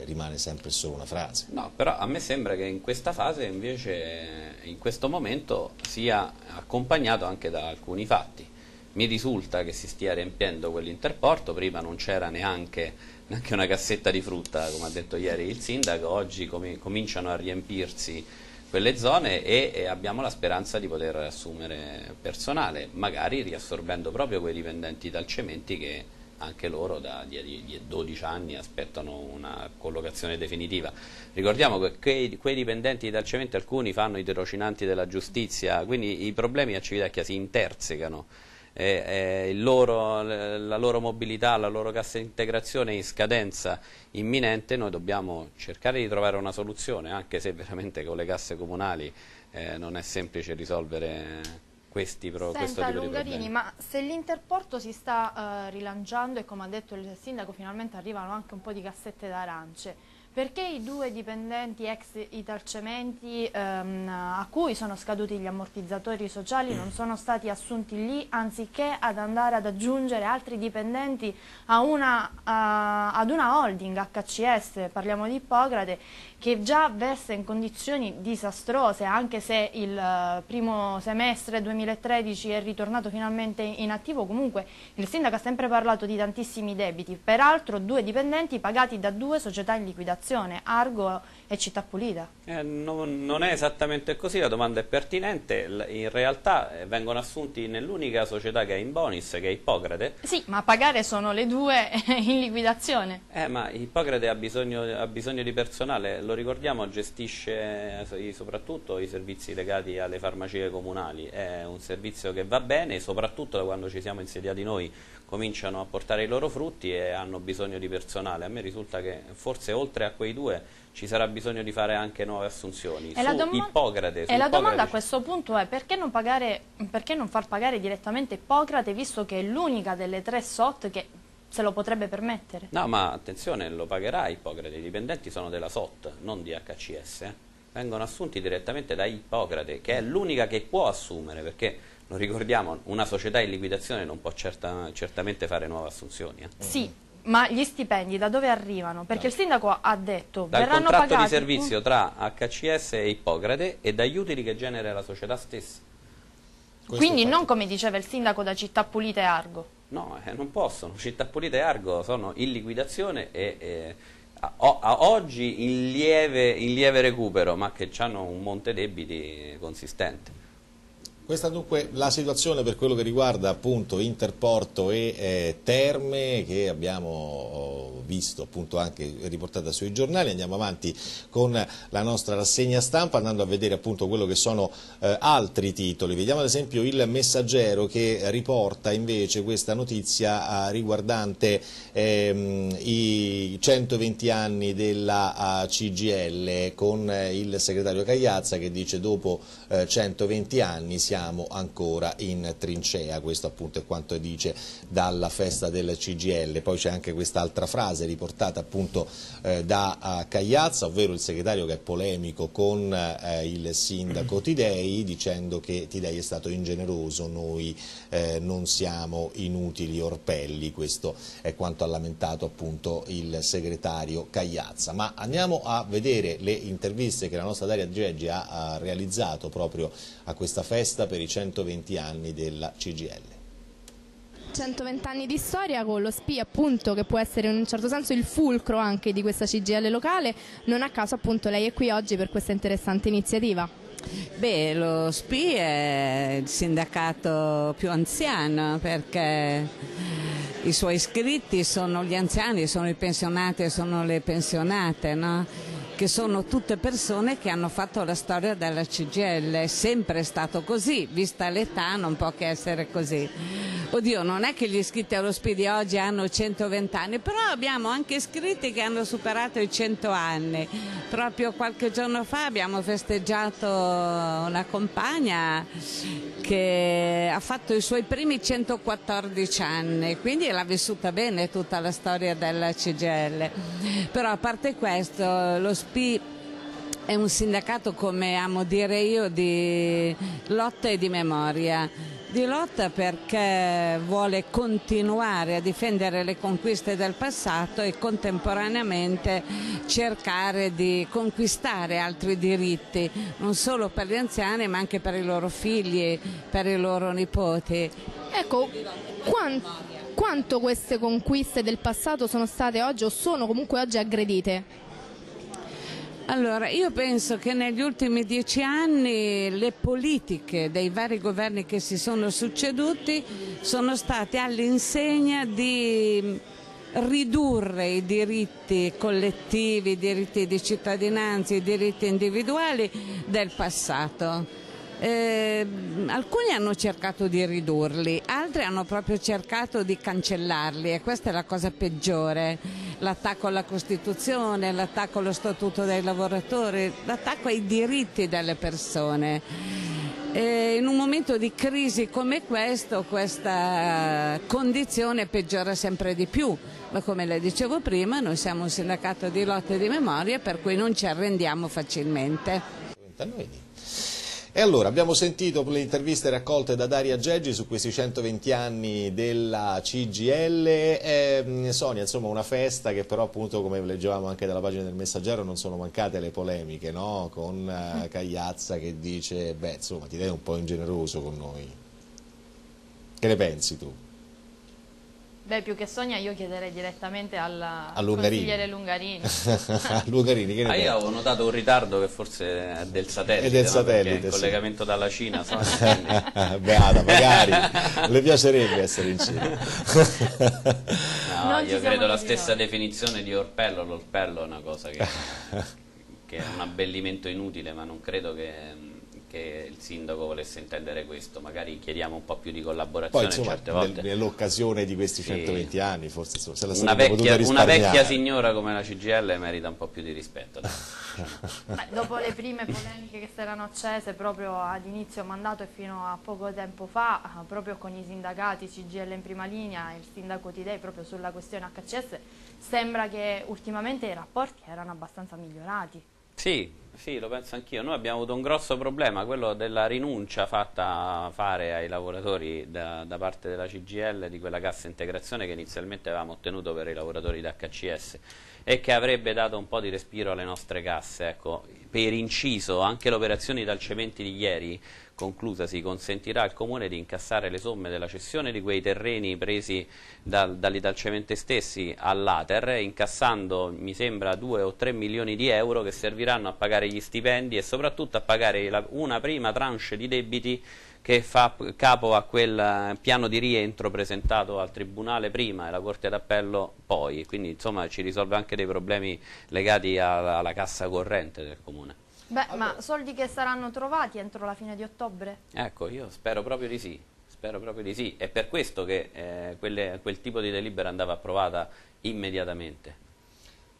eh, rimane sempre solo una frase. No, però a me sembra che in questa fase invece, in questo momento, sia accompagnato anche da alcuni fatti mi risulta che si stia riempiendo quell'interporto, prima non c'era neanche, neanche, una cassetta di frutta, come ha detto ieri il sindaco, oggi com cominciano a riempirsi quelle zone e, e, abbiamo la speranza di poter assumere personale, magari riassorbendo proprio quei dipendenti dal cementi che anche loro da 12 anni aspettano una collocazione definitiva. Ricordiamo che quei, quei dipendenti dal cemento alcuni fanno i tirocinanti della giustizia, quindi i problemi a Civitacchia si intersecano eh, loro, la loro mobilità, la loro cassa integrazione in scadenza imminente, noi dobbiamo cercare di trovare una soluzione, anche se veramente con le casse comunali eh, non è semplice risolvere questi pro, Senta, Lungarini, ma se l'Interporto si sta uh, rilanciando e come ha detto il sindaco finalmente arrivano anche un po' di cassette d'arance, perché i due dipendenti ex Italcementi ehm, a cui sono scaduti gli ammortizzatori sociali non sono stati assunti lì anziché ad andare ad aggiungere altri dipendenti una, uh, ad una holding HCS, parliamo di Ippocrate, che già veste in condizioni disastrose, anche se il eh, primo semestre 2013 è ritornato finalmente in attivo, comunque il sindaco ha sempre parlato di tantissimi debiti, peraltro due dipendenti pagati da due società in liquidazione, Argo è città pulita. Eh, no, non è esattamente così, la domanda è pertinente, in realtà eh, vengono assunti nell'unica società che è in bonis, che è Ippocrate. Sì, ma a pagare sono le due in liquidazione. Eh, ma Ippocrate ha bisogno, ha bisogno di personale, lo ricordiamo, gestisce eh, soprattutto i servizi legati alle farmacie comunali, è un servizio che va bene, soprattutto da quando ci siamo insediati noi cominciano a portare i loro frutti e hanno bisogno di personale. A me risulta che forse oltre a quei due ci sarà bisogno di fare anche nuove assunzioni. E, la, dom Ippocrate, e la, domanda a questo punto è perché non, pagare, perché non far pagare direttamente Ippocrate visto che è l'unica delle tre SOT che se lo potrebbe permettere? No, ma attenzione, lo pagherà Ippocrate, i dipendenti sono della SOT, non di HCS. Eh. Vengono assunti direttamente da Ippocrate, che è l'unica che può assumere, perché lo ricordiamo, una società in liquidazione non può certa, certamente fare nuove assunzioni. Eh? Sì, ma gli stipendi da dove arrivano? Perché il sindaco ha detto Dal verranno pagati... Dal contratto di servizio tra HCS e Ippocrate e dagli utili che genera la società stessa. Questo Quindi non come diceva il sindaco da Città Pulita e Argo? No, eh, non possono. Città Pulita e Argo sono in liquidazione e... e a, a, oggi in lieve, in lieve recupero, ma che hanno un monte debiti consistente. Questa dunque la situazione per quello che riguarda appunto Interporto e eh, Terme che abbiamo oh, visto appunto anche riportata sui giornali, andiamo avanti con la nostra rassegna stampa andando a vedere appunto quello che sono eh, altri titoli, vediamo ad esempio il messaggero che riporta invece questa notizia eh, riguardante ehm, i 120 anni della eh, CGL con eh, il segretario Cagliazza che dice dopo 120 anni si siamo ancora in trincea, questo appunto è quanto dice dalla festa del CGL. Poi c'è anche quest'altra frase riportata appunto eh, da eh, Cagliazza, ovvero il segretario che è polemico con eh, il sindaco Tidei dicendo che Tidei è stato ingeneroso, noi eh, non siamo inutili orpelli, questo è quanto ha lamentato appunto il segretario Cagliazza. Ma andiamo a vedere le interviste che la nostra Daria Geggi ha, ha realizzato proprio a questa festa festa per i 120 anni della CGL. 120 anni di storia con lo SPI appunto che può essere in un certo senso il fulcro anche di questa CGL locale, non a caso appunto lei è qui oggi per questa interessante iniziativa. Beh, lo SPI è il sindacato più anziano perché i suoi iscritti sono gli anziani, sono i pensionati e sono le pensionate, no? che sono tutte persone che hanno fatto la storia della CGL, è sempre stato così, vista l'età non può che essere così. Oddio, non è che gli iscritti allo Spidi oggi hanno 120 anni, però abbiamo anche iscritti che hanno superato i 100 anni. Proprio qualche giorno fa abbiamo festeggiato una compagna che ha fatto i suoi primi 114 anni, quindi l'ha vissuta bene tutta la storia della CGL. Però a parte questo, lo l'USP è un sindacato, come amo dire io, di lotta e di memoria. Di lotta perché vuole continuare a difendere le conquiste del passato e contemporaneamente cercare di conquistare altri diritti, non solo per gli anziani ma anche per i loro figli, per i loro nipoti. Ecco, quant quanto queste conquiste del passato sono state oggi o sono comunque oggi aggredite? Allora, io penso che negli ultimi dieci anni le politiche dei vari governi che si sono succeduti sono state all'insegna di mm, ridurre i diritti collettivi, i diritti di cittadinanza, i diritti individuali del passato. Eh, alcuni hanno cercato di ridurli, altri hanno proprio cercato di cancellarli e questa è la cosa peggiore l'attacco alla Costituzione, l'attacco allo Statuto dei lavoratori, l'attacco ai diritti delle persone. E in un momento di crisi come questo questa condizione peggiora sempre di più, ma come le dicevo prima noi siamo un sindacato di lotte di memoria per cui non ci arrendiamo facilmente. E allora, abbiamo sentito le interviste raccolte da Daria Geggi su questi 120 anni della CGL, eh, mm, Sonia, insomma una festa che però appunto, come leggevamo anche dalla pagina del messaggero, non sono mancate le polemiche, no? Con eh, mm. Cagliazza che dice, beh insomma ti dai un po' ingeneroso con noi. Che ne pensi tu? Beh, più che Sonia io chiederei direttamente alla All'Ungherini. consigliere Lungarini. Lungarini che ne ah, io avevo notato un ritardo che forse è del satellite, è del no? satellite il collegamento dalla Cina. So, Beata, magari, le piacerebbe essere in Cina. no, non io credo la stessa definizione di orpello, l'orpello è una cosa che, che è un abbellimento inutile, ma non credo che che il sindaco volesse intendere questo, magari chiediamo un po' più di collaborazione Poi, insomma, certe volte. Nell'occasione di questi 120 sì. anni forse insomma, se la una vecchia, una vecchia signora come la CGL merita un po' più di rispetto. Beh, dopo le prime polemiche che si erano accese proprio ad inizio mandato e fino a poco tempo fa, proprio con i sindacati CGL in prima linea e il sindaco Tidei proprio sulla questione HCS, sembra che ultimamente i rapporti erano abbastanza migliorati. Sì, sì, lo penso anch'io. Noi abbiamo avuto un grosso problema, quello della rinuncia fatta fare ai lavoratori da, da, parte della CGL di quella cassa integrazione che inizialmente avevamo ottenuto per i lavoratori da HCS e che avrebbe dato un po' di respiro alle nostre casse. Ecco, per inciso, anche l'operazione dal cementi di ieri conclusa si consentirà al Comune di incassare le somme della cessione di quei terreni presi dal, dal, dal cemente stessi all'Ater, incassando mi sembra 2 o 3 milioni di euro che serviranno a pagare pagare gli stipendi e soprattutto a pagare la, una prima tranche di debiti che fa capo a quel eh, piano di rientro presentato al Tribunale prima e alla Corte d'Appello poi, quindi insomma ci risolve anche dei problemi legati alla, alla cassa corrente del Comune. Beh, allora. ma soldi che saranno trovati entro la fine di ottobre? Ecco, io spero proprio di sì, spero proprio di sì, è per questo che eh, quelle, quel tipo di delibera andava approvata immediatamente.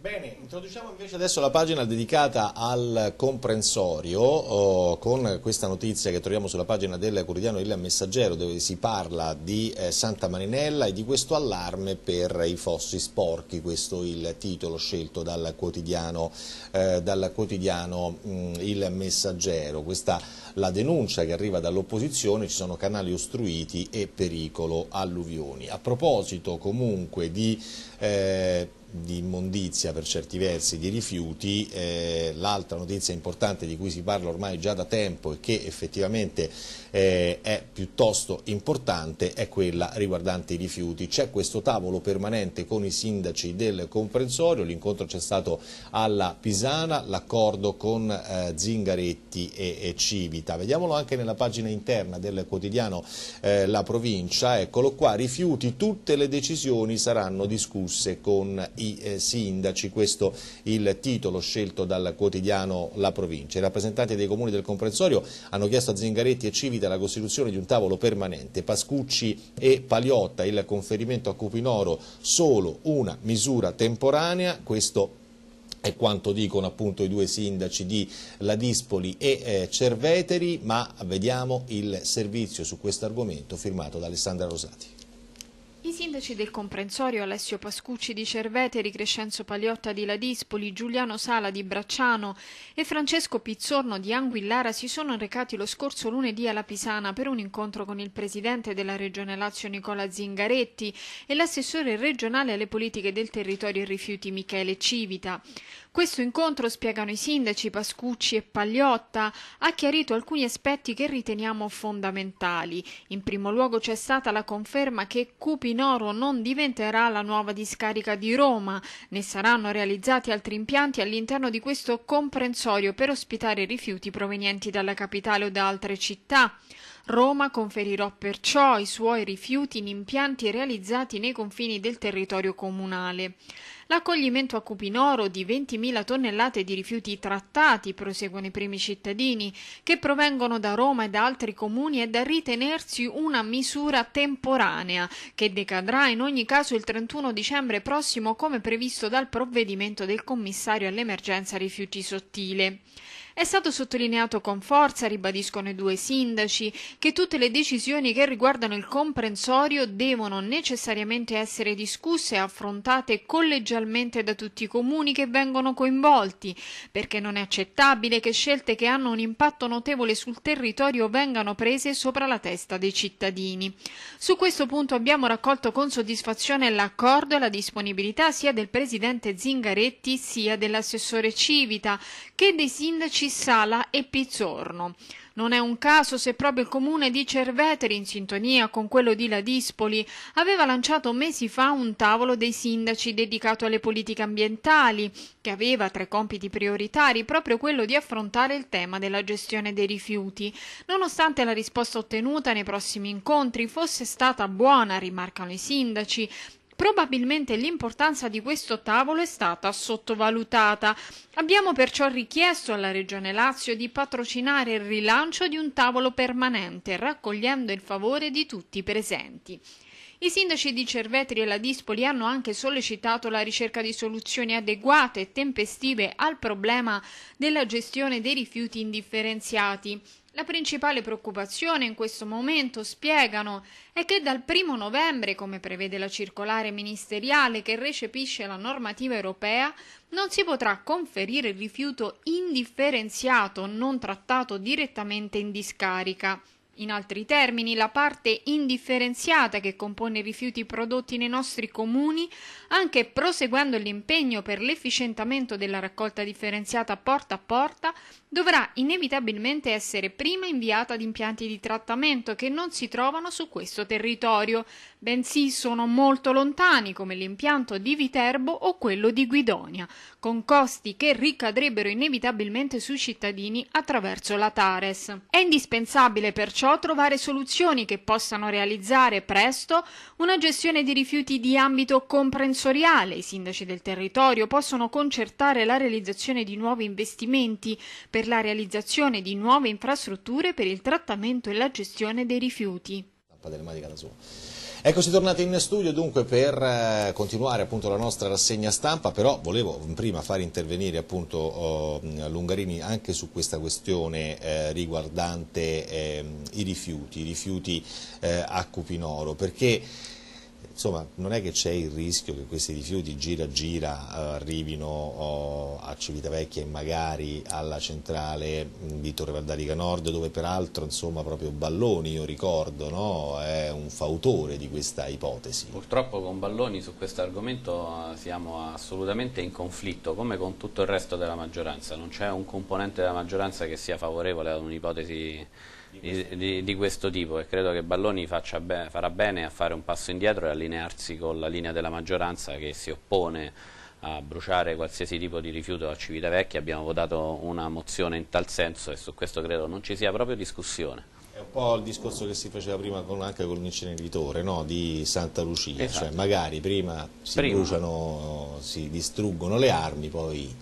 Bene, introduciamo invece adesso la pagina dedicata al comprensorio oh, con questa notizia che troviamo sulla pagina del quotidiano Il Messaggero dove si parla di eh, Santa Marinella e di questo allarme per i fossi sporchi, questo è il titolo scelto dal quotidiano, eh, dal quotidiano mh, mm, Il Messaggero, questa la denuncia che arriva dall'opposizione, ci sono canali ostruiti e pericolo alluvioni. A proposito comunque di... Eh, di immondizia per certi versi, di rifiuti, eh, l'altra notizia importante di cui si parla ormai già da tempo e che effettivamente eh, è piuttosto importante è quella riguardante i rifiuti. C'è questo tavolo permanente con i sindaci del comprensorio, l'incontro c'è stato alla Pisana, l'accordo con eh, Zingaretti e, e, Civita. Vediamolo anche nella pagina interna del quotidiano eh, La Provincia, eccolo qua, rifiuti, tutte le decisioni saranno discusse con i i eh, sindaci, questo il titolo scelto dal quotidiano La Provincia. I rappresentanti dei comuni del comprensorio hanno chiesto a Zingaretti e Civita la costituzione di un tavolo permanente, Pascucci e Paliotta, il conferimento a Cupinoro solo una misura temporanea, questo è quanto dicono appunto i due sindaci di Ladispoli e eh, Cerveteri, ma vediamo il servizio su questo argomento firmato da Alessandra Rosati. I sindaci del comprensorio Alessio Pascucci di Cervete, Ricrescenzo Pagliotta di Ladispoli, Giuliano Sala di Bracciano e Francesco Pizzorno di Anguillara si sono recati lo scorso lunedì alla Pisana per un incontro con il presidente della Regione Lazio Nicola Zingaretti e l'assessore regionale alle politiche del territorio e rifiuti Michele Civita. Questo incontro, spiegano i sindaci Pascucci e Pagliotta, ha chiarito alcuni aspetti che riteniamo fondamentali. In primo luogo c'è stata la conferma che Cupinoro non diventerà la nuova discarica di Roma, ne saranno realizzati altri impianti all'interno di questo comprensorio per ospitare rifiuti provenienti dalla capitale o da altre città. Roma conferirò perciò i suoi rifiuti in impianti realizzati nei confini del territorio comunale. L'accoglimento a Cupinoro di 20.000 tonnellate di rifiuti trattati, proseguono i primi cittadini, che provengono da Roma e da altri comuni è da ritenersi una misura temporanea, che decadrà in ogni caso il 31 dicembre prossimo come previsto dal provvedimento del commissario all'emergenza rifiuti sottile. È stato sottolineato con forza, ribadiscono i due sindaci, che tutte le decisioni che riguardano il comprensorio devono necessariamente essere discusse e affrontate collegialmente da tutti i comuni che vengono coinvolti, perché non è accettabile che scelte che hanno un impatto notevole sul territorio vengano prese sopra la testa dei cittadini. Su questo punto abbiamo raccolto con soddisfazione l'accordo e la disponibilità sia del presidente Zingaretti sia dell'assessore Civita che dei sindaci Cissala e Pizzorno. Non è un caso se proprio il comune di Cerveteri, in sintonia con quello di Ladispoli, aveva lanciato mesi fa un tavolo dei sindaci dedicato alle politiche ambientali, che aveva tra i compiti prioritari proprio quello di affrontare il tema della gestione dei rifiuti. Nonostante la risposta ottenuta nei prossimi incontri fosse stata buona, rimarcano i sindaci, Probabilmente l'importanza di questo tavolo è stata sottovalutata. Abbiamo perciò richiesto alla Regione Lazio di patrocinare il rilancio di un tavolo permanente, raccogliendo il favore di tutti i presenti. I sindaci di Cervetri e la Dispoli hanno anche sollecitato la ricerca di soluzioni adeguate e tempestive al problema della gestione dei rifiuti indifferenziati. La principale preoccupazione in questo momento, spiegano, è che dal 1 novembre, come prevede la circolare ministeriale che recepisce la normativa europea, non si potrà conferire il rifiuto indifferenziato non trattato direttamente in discarica. In altri termini, la parte indifferenziata che compone i rifiuti prodotti nei nostri comuni, anche proseguendo l'impegno per l'efficientamento della raccolta differenziata porta a porta, dovrà inevitabilmente essere prima inviata ad impianti di trattamento che non si trovano su questo territorio, bensì sono molto lontani come l'impianto di Viterbo o quello di Guidonia, con costi che ricadrebbero inevitabilmente sui cittadini attraverso la Tares. È indispensabile perciò trovare soluzioni che possano realizzare presto una gestione di rifiuti di ambito comprensoriale. I sindaci del territorio possono concertare la realizzazione di nuovi investimenti per per la realizzazione di nuove infrastrutture per il trattamento e la gestione dei rifiuti. Eccoci tornati in studio dunque per eh, continuare appunto la nostra rassegna stampa, però volevo prima far intervenire appunto oh, Lungarini anche su questa questione eh, riguardante ehm, i rifiuti, i rifiuti eh, a Cupinoro, perché insomma non è che c'è il rischio che questi rifiuti gira gira eh, arrivino oh, a Civitavecchia e magari alla centrale mm, di Torre Valdarica Nord dove peraltro insomma proprio Balloni io ricordo no, è un fautore di questa ipotesi. Purtroppo con Balloni su questo argomento eh, siamo assolutamente in conflitto come con tutto il resto della maggioranza, non c'è un componente della maggioranza che sia favorevole ad un'ipotesi di, di, di, questo tipo e credo che Balloni be farà bene a fare un passo indietro e allinearsi con la linea della maggioranza che si oppone a bruciare qualsiasi tipo di rifiuto a Civitavecchia, abbiamo votato una mozione in tal senso e su questo credo non ci sia proprio discussione. È un po' il discorso che si faceva prima con, anche con l'inceneritore no? di Santa Lucia, cioè, esatto. cioè magari prima si prima. bruciano, si distruggono le armi, poi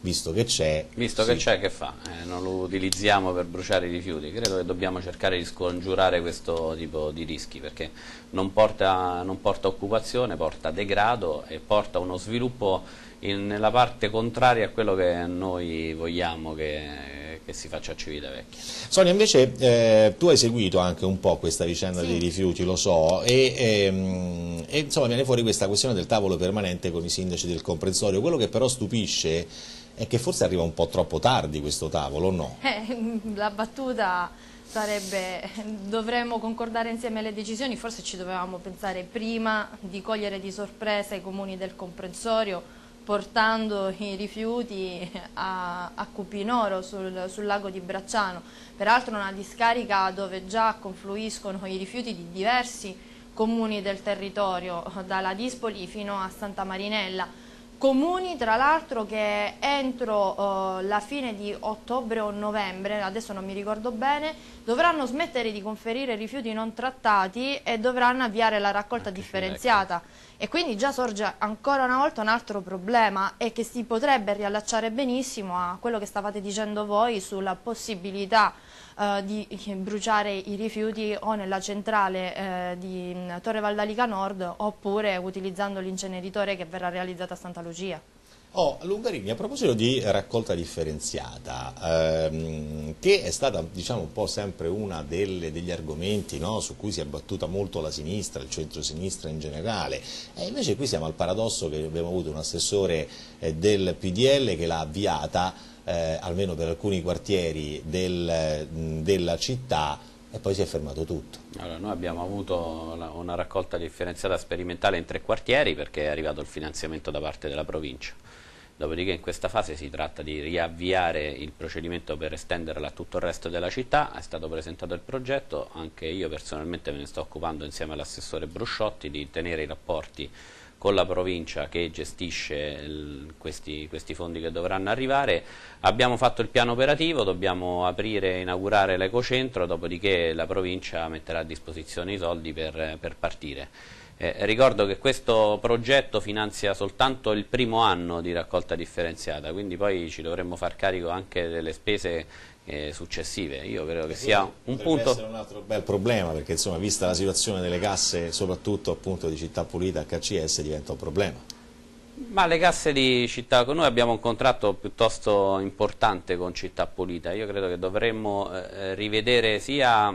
visto che c'è... Visto sì. che c'è, che fa? Eh, non lo utilizziamo per bruciare i rifiuti. Credo che dobbiamo cercare di scongiurare questo tipo di rischi, perché non porta, non porta occupazione, porta degrado e porta uno sviluppo in, nella parte contraria a quello che noi vogliamo che, che si faccia a Civitavecchia. Sonia, invece eh, tu hai seguito anche un po' questa vicenda sì. dei rifiuti, lo so, e, e, ehm, e insomma viene fuori questa questione del tavolo permanente con i sindaci del comprensorio. Quello che però stupisce è che forse arriva un po' troppo tardi questo tavolo, no? Eh, la battuta sarebbe, dovremmo concordare insieme le decisioni, forse ci dovevamo pensare prima di cogliere di sorpresa i comuni del comprensorio portando i rifiuti a, a Cupinoro sul, sul, lago di Bracciano, peraltro una discarica dove già confluiscono i rifiuti di diversi comuni del territorio, dalla Dispoli fino a Santa Marinella comuni tra l'altro che entro eh, la fine di ottobre o novembre, adesso non mi ricordo bene, dovranno smettere di conferire rifiuti non trattati e dovranno avviare la raccolta Anche ecco, ecco. differenziata. E quindi già sorge ancora una volta un altro problema e che si potrebbe riallacciare benissimo a quello che stavate dicendo voi sulla possibilità eh, di bruciare i rifiuti o nella centrale eh, di mm, Torre Valdalica Nord oppure utilizzando l'inceneritore che verrà realizzato a Santa Lucia. Oh, Lungarini, a proposito di raccolta differenziata, ehm, che è stata diciamo, un po' sempre uno degli argomenti no, su cui si è battuta molto la sinistra, il centro-sinistra in generale, e invece qui siamo al paradosso che abbiamo avuto un assessore eh, del PDL che l'ha avviata eh, almeno per alcuni quartieri del, della città e poi si è fermato tutto. Allora, noi abbiamo avuto una raccolta differenziata sperimentale in tre quartieri perché è arrivato il finanziamento da parte della provincia. Dopodiché in questa fase si tratta di riavviare il procedimento per estenderla a tutto il resto della città, è stato presentato il progetto, anche io personalmente me ne sto occupando insieme all'assessore Brusciotti di tenere i rapporti con la provincia che gestisce il, questi, questi, fondi che dovranno arrivare. Abbiamo fatto il piano operativo, dobbiamo aprire e inaugurare l'ecocentro, dopodiché la provincia metterà a disposizione i soldi per, per partire. Eh, ricordo che questo progetto finanzia soltanto il primo anno di raccolta differenziata, quindi poi ci dovremmo far carico anche delle spese eh, successive. Io credo che sia un punto... essere un altro bel problema, perché insomma, vista la situazione delle casse, soprattutto appunto di Città Pulita HCS, diventa un problema. Ma le casse di Città, con noi abbiamo un contratto piuttosto importante con Città Pulita, io credo che dovremmo eh, rivedere sia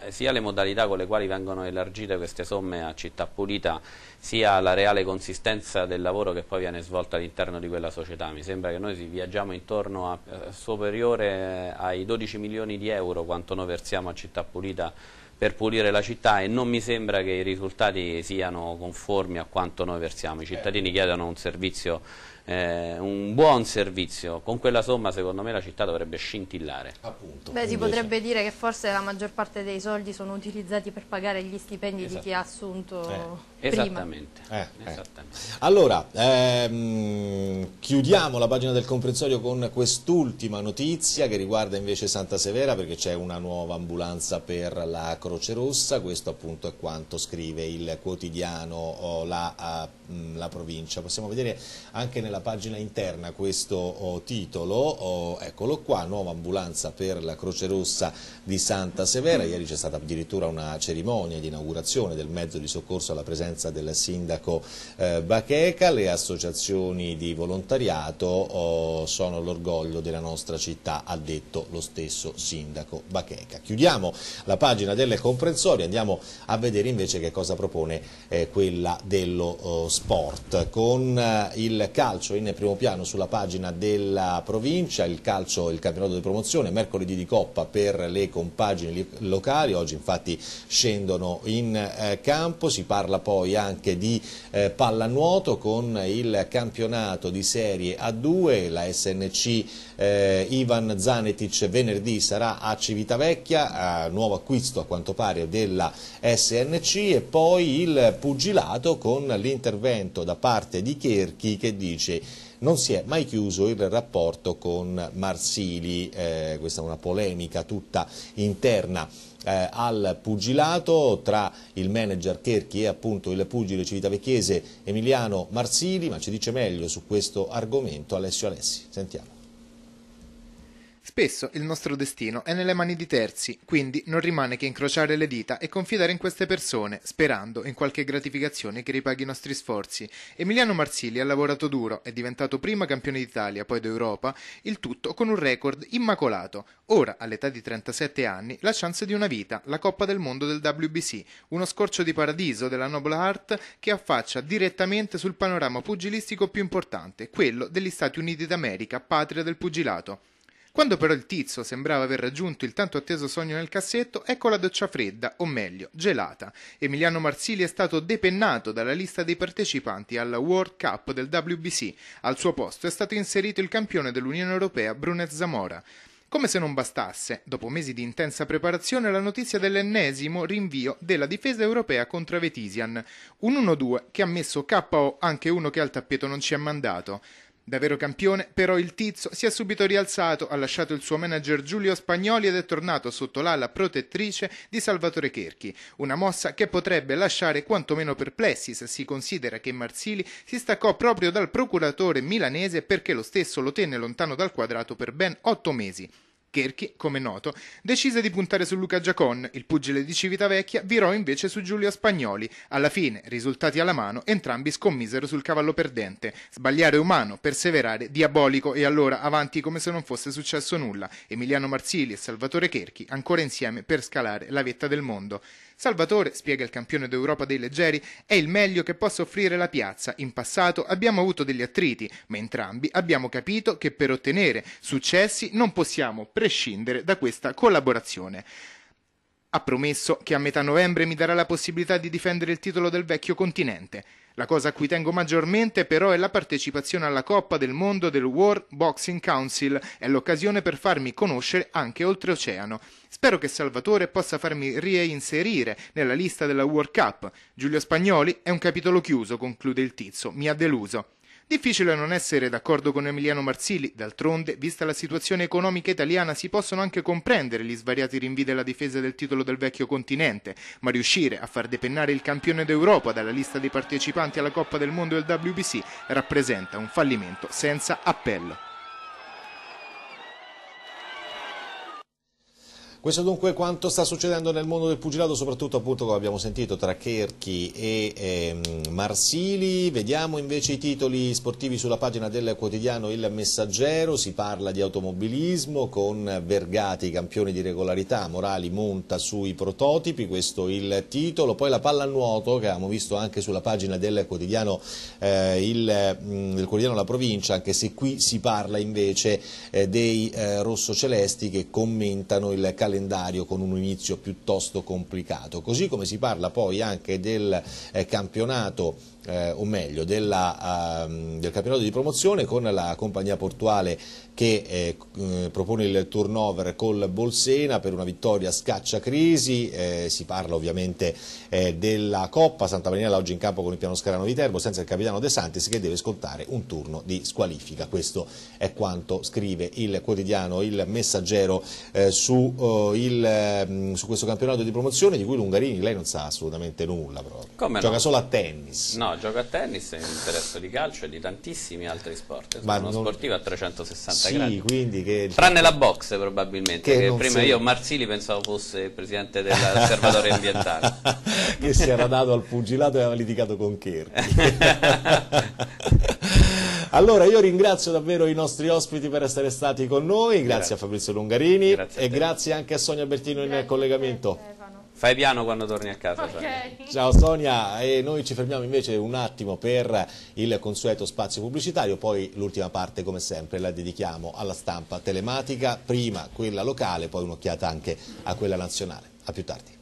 eh, sia le modalità con le quali vengono elargite queste somme a Città Pulita sia la reale consistenza del lavoro che poi viene svolto all'interno di quella società. Mi sembra che noi viaggiamo intorno a eh, superiore eh, ai 12 milioni di euro quanto noi versiamo a Città Pulita per pulire la città e non mi sembra che i risultati siano conformi a quanto noi versiamo. I cittadini eh. chiedono un servizio eh, un buon servizio. Con quella somma secondo me la città dovrebbe scintillare. Appunto, Beh, si potrebbe dire che forse la maggior parte dei soldi sono utilizzati per pagare gli stipendi esatto. di chi ha esatto. assunto eh. prima. Esattamente. Eh, eh, Esattamente. Allora, ehm, chiudiamo la pagina del comprensorio con quest'ultima notizia che riguarda invece Santa Severa perché c'è una nuova ambulanza per la Croce Rossa, questo appunto è quanto scrive il quotidiano la, eh, la provincia. Possiamo vedere anche nella la pagina interna questo oh, titolo, oh, eccolo qua, nuova ambulanza per la Croce Rossa di Santa Severa, ieri c'è stata addirittura una cerimonia di inaugurazione del mezzo di soccorso alla presenza del sindaco eh, Bacheca, le associazioni di volontariato oh, sono l'orgoglio della nostra città, ha detto lo stesso sindaco Bacheca. Chiudiamo la pagina delle comprensorie, andiamo a vedere invece che cosa propone eh, quella dello oh, sport con eh, il calcio calcio in primo piano sulla pagina della provincia, il calcio, il campionato di promozione, mercoledì di Coppa per le compagini locali, oggi infatti scendono in eh, campo, si parla poi anche di eh, pallanuoto con il campionato di Serie A2, la SNC eh, Ivan Zanetic venerdì sarà a Civitavecchia, eh, nuovo acquisto a quanto pare della SNC e poi il pugilato con l'intervento da parte di Cherchi che dice non si è mai chiuso il rapporto con Marsili, eh, questa è una polemica tutta interna eh, al pugilato tra il manager Kerchi e appunto il pugile civitavecchiese Emiliano Marsili, ma ci dice meglio su questo argomento Alessio Alessi. Sentiamo. Spesso il nostro destino è nelle mani di terzi, quindi non rimane che incrociare le dita e confidare in queste persone, sperando in qualche gratificazione che ripaghi i nostri sforzi. Emiliano Marsili ha lavorato duro, è diventato prima campione d'Italia, poi d'Europa, il tutto con un record immacolato. Ora, all'età di 37 anni, la chance di una vita, la Coppa del Mondo del WBC, uno scorcio di paradiso della noble Heart che affaccia direttamente sul panorama pugilistico più importante, quello degli Stati Uniti d'America, patria del pugilato. Quando però il tizio sembrava aver raggiunto il tanto atteso sogno nel cassetto, ecco la doccia fredda, o meglio, gelata. Emiliano Marsili è stato depennato dalla lista dei partecipanti alla World Cup del WBC. Al suo posto è stato inserito il campione dell'Unione Europea Brunet Zamora. Come se non bastasse, dopo mesi di intensa preparazione, la notizia dell'ennesimo rinvio della difesa europea contro Vetisian. Un 1-2 che ha messo KO anche uno che al tappeto non ci ha mandato. Da vero campione, però il tizio si è subito rialzato, ha lasciato il suo manager Giulio Spagnoli ed è tornato sotto l'ala protettrice di Salvatore Cherchi, una mossa che potrebbe lasciare quantomeno perplessi se si considera che Marsili si staccò proprio dal procuratore milanese perché lo stesso lo tenne lontano dal quadrato per ben otto mesi. Cherchi, come noto, decise di puntare su Luca Giacon, il pugile di Civitavecchia virò invece su Giulio Spagnoli. Alla fine, risultati alla mano, entrambi scommisero sul cavallo perdente. Sbagliare umano, perseverare, diabolico e allora avanti come se non fosse successo nulla. Emiliano Marsili e Salvatore Cherchi ancora insieme per scalare la vetta del mondo. Salvatore, spiega il campione d'Europa dei leggeri, è il meglio che possa offrire la piazza. In passato abbiamo avuto degli attriti, ma entrambi abbiamo capito che per ottenere successi non possiamo prescindere da questa collaborazione. Ha promesso che a metà novembre mi darà la possibilità di difendere il titolo del vecchio continente. La cosa a cui tengo maggiormente però è la partecipazione alla Coppa del Mondo del World Boxing Council, è l'occasione per farmi conoscere anche oltreoceano. Spero che Salvatore possa farmi reinserire nella lista della World Cup. Giulio Spagnoli è un capitolo chiuso, conclude il tizio, mi ha deluso. Difficile non essere d'accordo con Emiliano Marsili, d'altronde, vista la situazione economica italiana, si possono anche comprendere gli svariati rinvii della difesa del titolo del vecchio continente, ma riuscire a far depennare il campione d'Europa dalla lista dei partecipanti alla Coppa del Mondo del WBC rappresenta un fallimento senza appello. Questo dunque è quanto sta succedendo nel mondo del pugilato, soprattutto appunto come abbiamo sentito tra Kerchi e ehm, Marsili. Vediamo invece i titoli sportivi sulla pagina del quotidiano Il Messaggero, si parla di automobilismo con Vergati, campioni di regolarità, Morali monta sui prototipi, questo il titolo. Poi la pallanuoto che abbiamo visto anche sulla pagina del quotidiano, eh, il, mh, mm, del quotidiano La Provincia, anche se qui si parla invece eh, dei eh, rossocelesti che commentano il calendario calendario con un inizio piuttosto complicato, così come si parla poi anche del eh, campionato eh, o meglio della, uh, del campionato di promozione con la compagnia portuale che eh, eh, propone il turnover col Bolsena per una vittoria scaccia crisi, eh, si parla ovviamente eh, della Coppa, Santa Marinella oggi in campo con il piano Scarano di Terbo senza il capitano De Santis che deve scontare un turno di squalifica, questo è quanto scrive il quotidiano, il messaggero eh, su, eh, il, mm, su, questo campionato di promozione di cui Lungarini lei non sa assolutamente nulla proprio, gioca no? solo a tennis. No, gioca a tennis, è interesse di calcio e di tantissimi altri sport, è una non... sportiva a 360 sì, quindi che... Tranne la box probabilmente, che, che prima sei... io Marsili pensavo fosse il presidente dell'osservatorio ambientale. che si era dato al pugilato e aveva litigato con Kerchi. Allora io ringrazio davvero i nostri ospiti per essere stati con noi, grazie, grazie. a Fabrizio Lungarini grazie a e grazie anche a Sonia Bertino grazie. in collegamento. Fai piano quando torni a casa. Okay. Ciao Sonia, e noi ci fermiamo invece un attimo per il consueto spazio pubblicitario, poi l'ultima parte come sempre la dedichiamo alla stampa telematica, prima quella locale, poi un'occhiata anche a quella nazionale. A più tardi.